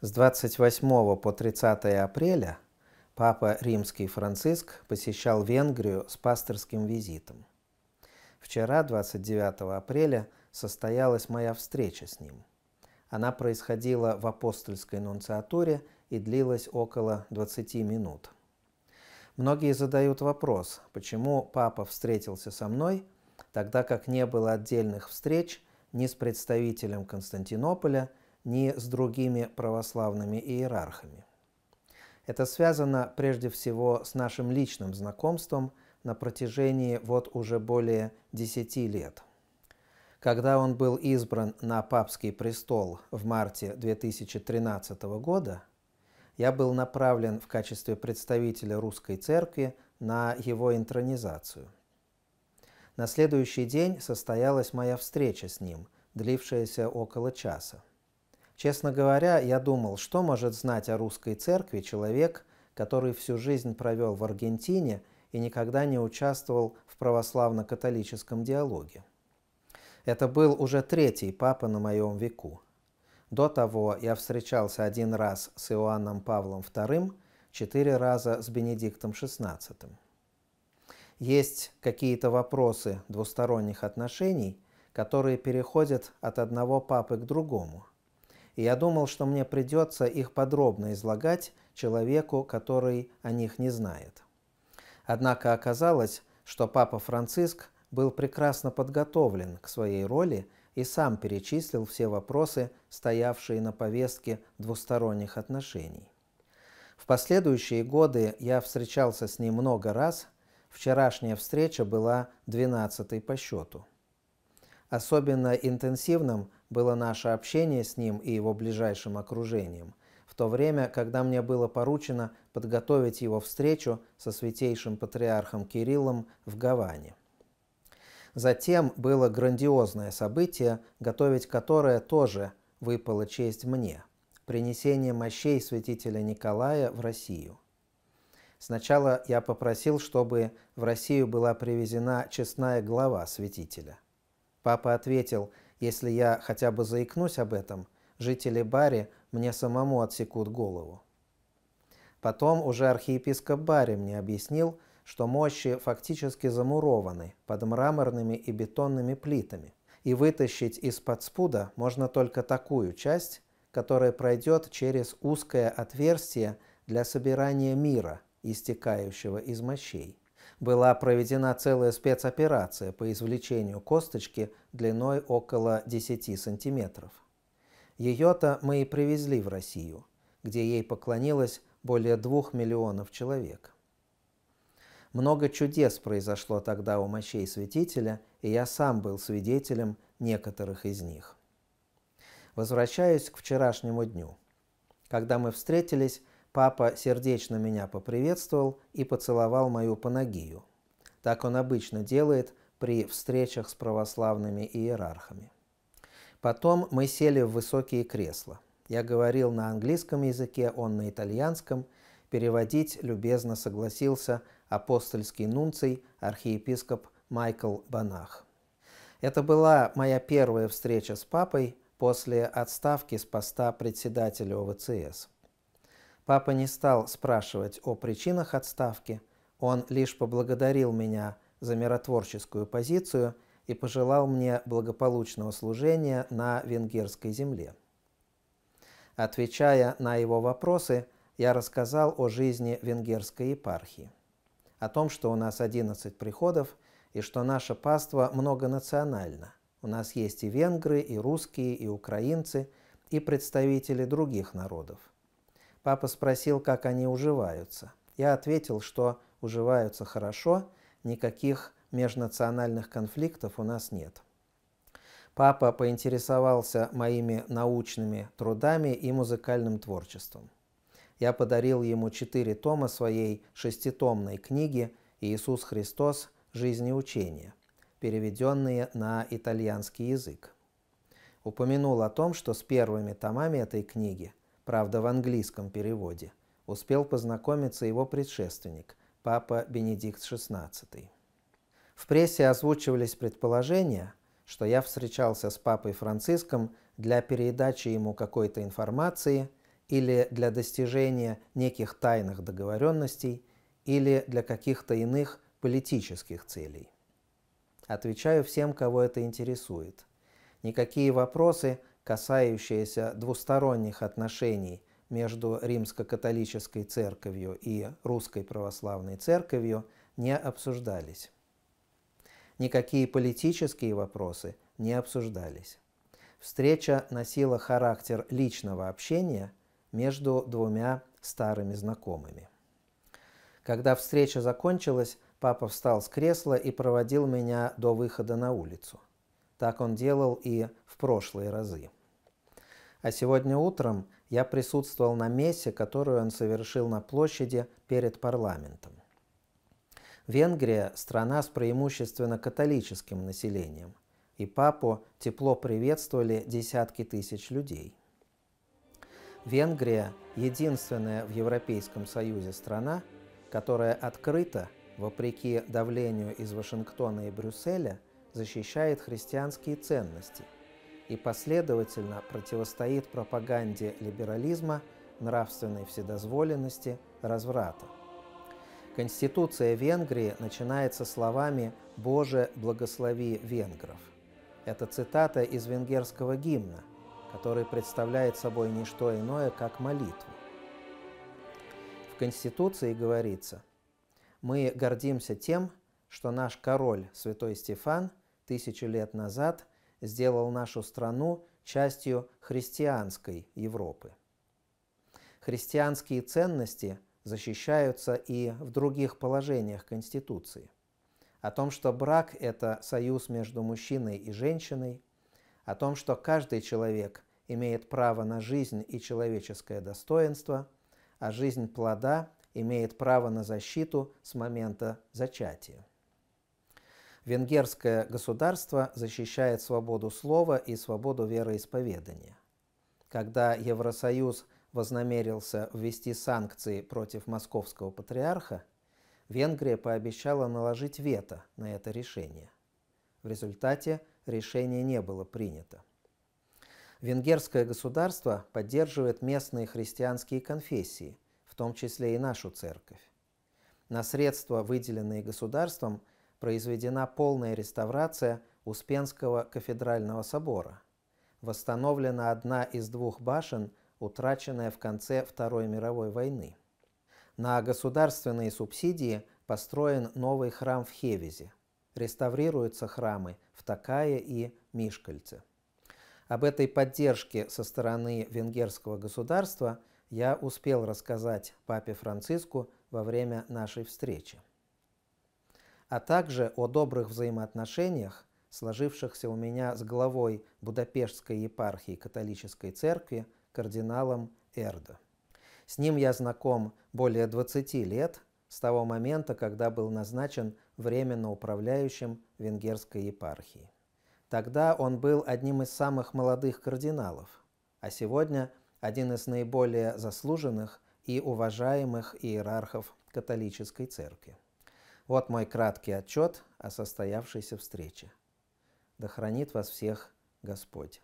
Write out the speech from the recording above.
С 28 по 30 апреля Папа Римский Франциск посещал Венгрию с пасторским визитом. Вчера, 29 апреля, состоялась моя встреча с ним. Она происходила в апостольской нунциатуре и длилась около 20 минут. Многие задают вопрос, почему папа встретился со мной, тогда как не было отдельных встреч ни с представителем Константинополя, ни с другими православными иерархами. Это связано прежде всего с нашим личным знакомством на протяжении вот уже более десяти лет. Когда он был избран на папский престол в марте 2013 года, я был направлен в качестве представителя русской церкви на его интронизацию. На следующий день состоялась моя встреча с ним, длившаяся около часа. Честно говоря, я думал, что может знать о русской церкви человек, который всю жизнь провел в Аргентине и никогда не участвовал в православно-католическом диалоге. Это был уже третий папа на моем веку. До того я встречался один раз с Иоанном Павлом II, четыре раза с Бенедиктом XVI. Есть какие-то вопросы двусторонних отношений, которые переходят от одного папы к другому. И я думал, что мне придется их подробно излагать человеку, который о них не знает. Однако оказалось, что папа Франциск был прекрасно подготовлен к своей роли и сам перечислил все вопросы, стоявшие на повестке двусторонних отношений. В последующие годы я встречался с ним много раз, вчерашняя встреча была 12 по счету. Особенно интенсивным было наше общение с ним и его ближайшим окружением, в то время, когда мне было поручено подготовить его встречу со святейшим патриархом Кириллом в Гаване. Затем было грандиозное событие, готовить которое тоже выпала честь мне – принесение мощей святителя Николая в Россию. Сначала я попросил, чтобы в Россию была привезена честная глава святителя. Папа ответил – если я хотя бы заикнусь об этом, жители Бари мне самому отсекут голову. Потом уже архиепископ Бари мне объяснил, что мощи фактически замурованы под мраморными и бетонными плитами, и вытащить из-под спуда можно только такую часть, которая пройдет через узкое отверстие для собирания мира, истекающего из мощей была проведена целая спецоперация по извлечению косточки длиной около 10 сантиметров. Ее-то мы и привезли в Россию, где ей поклонилось более двух миллионов человек. Много чудес произошло тогда у мощей святителя, и я сам был свидетелем некоторых из них. Возвращаюсь к вчерашнему дню. Когда мы встретились, Папа сердечно меня поприветствовал и поцеловал мою панагию. Так он обычно делает при встречах с православными иерархами. Потом мы сели в высокие кресла. Я говорил на английском языке, он на итальянском. Переводить любезно согласился апостольский нунций, архиепископ Майкл Банах. Это была моя первая встреча с папой после отставки с поста председателя ОВЦС. Папа не стал спрашивать о причинах отставки, он лишь поблагодарил меня за миротворческую позицию и пожелал мне благополучного служения на венгерской земле. Отвечая на его вопросы, я рассказал о жизни венгерской епархии, о том, что у нас 11 приходов и что наше паство многонационально. У нас есть и венгры, и русские, и украинцы, и представители других народов – Папа спросил, как они уживаются. Я ответил, что уживаются хорошо, никаких межнациональных конфликтов у нас нет. Папа поинтересовался моими научными трудами и музыкальным творчеством. Я подарил ему четыре тома своей шеститомной книги «Иисус Христос. Жизнь и учение», переведенные на итальянский язык. Упомянул о том, что с первыми томами этой книги правда в английском переводе, успел познакомиться его предшественник, папа Бенедикт XVI. В прессе озвучивались предположения, что я встречался с папой Франциском для передачи ему какой-то информации или для достижения неких тайных договоренностей или для каких-то иных политических целей. Отвечаю всем, кого это интересует. Никакие вопросы касающаяся двусторонних отношений между римско-католической церковью и русской православной церковью, не обсуждались. Никакие политические вопросы не обсуждались. Встреча носила характер личного общения между двумя старыми знакомыми. Когда встреча закончилась, папа встал с кресла и проводил меня до выхода на улицу. Так он делал и в прошлые разы. А сегодня утром я присутствовал на мессе, которую он совершил на площади перед парламентом. Венгрия – страна с преимущественно католическим населением, и папу тепло приветствовали десятки тысяч людей. Венгрия – единственная в Европейском Союзе страна, которая открыто, вопреки давлению из Вашингтона и Брюсселя, защищает христианские ценности – и последовательно противостоит пропаганде либерализма, нравственной вседозволенности, разврата. Конституция Венгрии начинается словами «Боже, благослови венгров». Это цитата из венгерского гимна, который представляет собой не что иное, как молитву. В Конституции говорится «Мы гордимся тем, что наш король, святой Стефан, тысячи лет назад – сделал нашу страну частью христианской Европы. Христианские ценности защищаются и в других положениях Конституции. О том, что брак – это союз между мужчиной и женщиной, о том, что каждый человек имеет право на жизнь и человеческое достоинство, а жизнь плода имеет право на защиту с момента зачатия венгерское государство защищает свободу слова и свободу вероисповедания. Когда Евросоюз вознамерился ввести санкции против московского патриарха, Венгрия пообещала наложить вето на это решение. В результате решение не было принято. Венгерское государство поддерживает местные христианские конфессии, в том числе и нашу церковь. На средства, выделенные государством – произведена полная реставрация Успенского кафедрального собора. Восстановлена одна из двух башен, утраченная в конце Второй мировой войны. На государственные субсидии построен новый храм в Хевизе. Реставрируются храмы в Такае и Мишкальце. Об этой поддержке со стороны венгерского государства я успел рассказать папе Франциску во время нашей встречи а также о добрых взаимоотношениях, сложившихся у меня с главой Будапештской епархии католической церкви кардиналом Эрдо. С ним я знаком более 20 лет, с того момента, когда был назначен временно управляющим венгерской епархии. Тогда он был одним из самых молодых кардиналов, а сегодня один из наиболее заслуженных и уважаемых иерархов католической церкви. Вот мой краткий отчет о состоявшейся встрече. Да хранит вас всех Господь.